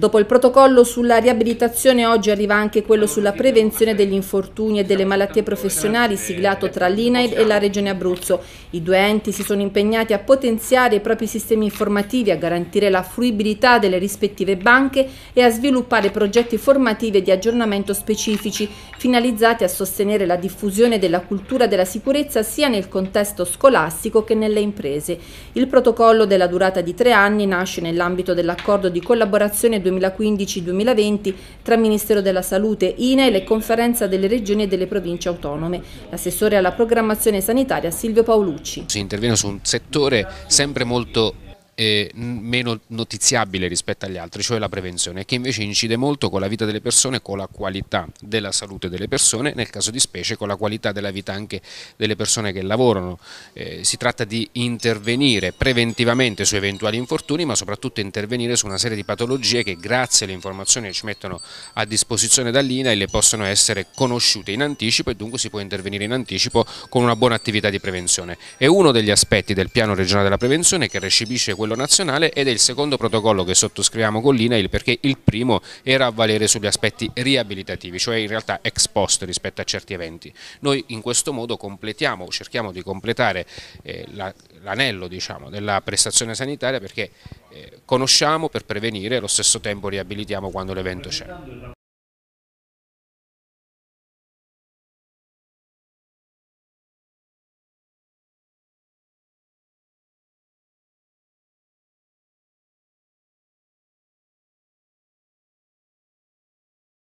Dopo il protocollo sulla riabilitazione oggi arriva anche quello sulla prevenzione degli infortuni e delle malattie professionali siglato tra l'INAIL e la Regione Abruzzo. I due enti si sono impegnati a potenziare i propri sistemi informativi, a garantire la fruibilità delle rispettive banche e a sviluppare progetti formativi e di aggiornamento specifici finalizzati a sostenere la diffusione della cultura della sicurezza sia nel contesto scolastico che nelle imprese. Il protocollo della durata di tre anni nasce nell'ambito dell'accordo di collaborazione 2020 2015-2020 tra Ministero della Salute, INEL e Conferenza delle Regioni e delle Province Autonome. L'assessore alla programmazione sanitaria Silvio Paolucci. Si interviene su un settore sempre molto eh, meno notiziabile rispetto agli altri, cioè la prevenzione, che invece incide molto con la vita delle persone, con la qualità della salute delle persone, nel caso di specie con la qualità della vita anche delle persone che lavorano. Eh, si tratta di intervenire preventivamente su eventuali infortuni, ma soprattutto intervenire su una serie di patologie che grazie alle informazioni che ci mettono a disposizione le possono essere conosciute in anticipo e dunque si può intervenire in anticipo con una buona attività di prevenzione. È uno degli aspetti del piano regionale della prevenzione che recepisce quello quello nazionale ed è il secondo protocollo che sottoscriviamo con l'INAIL perché il primo era a valere sugli aspetti riabilitativi, cioè in realtà ex post rispetto a certi eventi. Noi in questo modo completiamo, cerchiamo di completare eh, l'anello la, diciamo, della prestazione sanitaria perché eh, conosciamo per prevenire e allo stesso tempo riabilitiamo quando l'evento c'è.